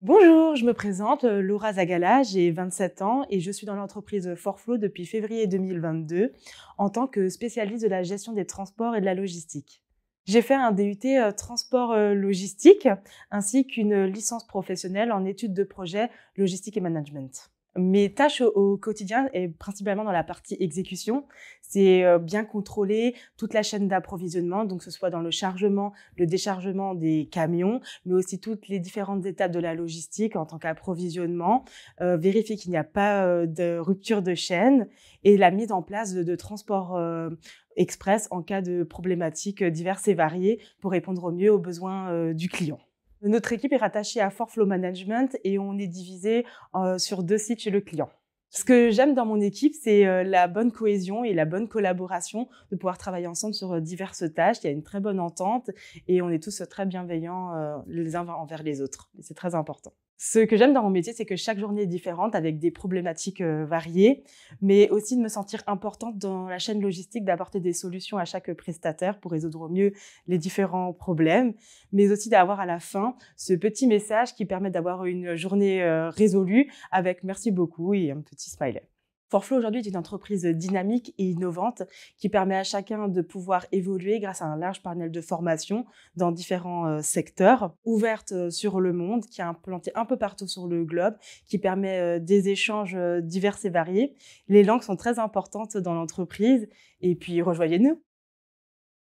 Bonjour, je me présente, euh, Laura Zagala, j'ai 27 ans et je suis dans l'entreprise Forflow depuis février 2022 en tant que spécialiste de la gestion des transports et de la logistique. J'ai fait un DUT euh, transport euh, logistique ainsi qu'une licence professionnelle en études de projet logistique et management. Mes tâches au quotidien, et principalement dans la partie exécution, c'est euh, bien contrôler toute la chaîne d'approvisionnement, donc ce soit dans le chargement, le déchargement des camions, mais aussi toutes les différentes étapes de la logistique en tant qu'approvisionnement, euh, vérifier qu'il n'y a pas euh, de rupture de chaîne et la mise en place de, transport transports express en cas de problématiques diverses et variées pour répondre au mieux aux besoins du client. Notre équipe est rattachée à Flow Management et on est divisé euh, sur deux sites chez le client. Ce que j'aime dans mon équipe, c'est euh, la bonne cohésion et la bonne collaboration, de pouvoir travailler ensemble sur euh, diverses tâches. Il y a une très bonne entente et on est tous très bienveillants les uns envers les autres. C'est très important. Ce que j'aime dans mon métier, c'est que chaque journée est différente avec des problématiques euh, variées, mais aussi de me sentir importante dans la chaîne logistique, d'apporter des solutions à chaque prestataire pour résoudre au mieux les différents problèmes, mais aussi d'avoir à la fin ce petit message qui permet d'avoir une journée euh, résolue avec merci beaucoup et un petit smiley. Forflow aujourd'hui est une entreprise dynamique et innovante qui permet à chacun de pouvoir évoluer grâce à un large panel de formations dans différents euh, secteurs, ouverte euh, sur le monde, qui est implantée un peu partout sur le globe, qui permet euh, des échanges divers et variés. Les langues sont très importantes dans l'entreprise et puis rejoignez-nous.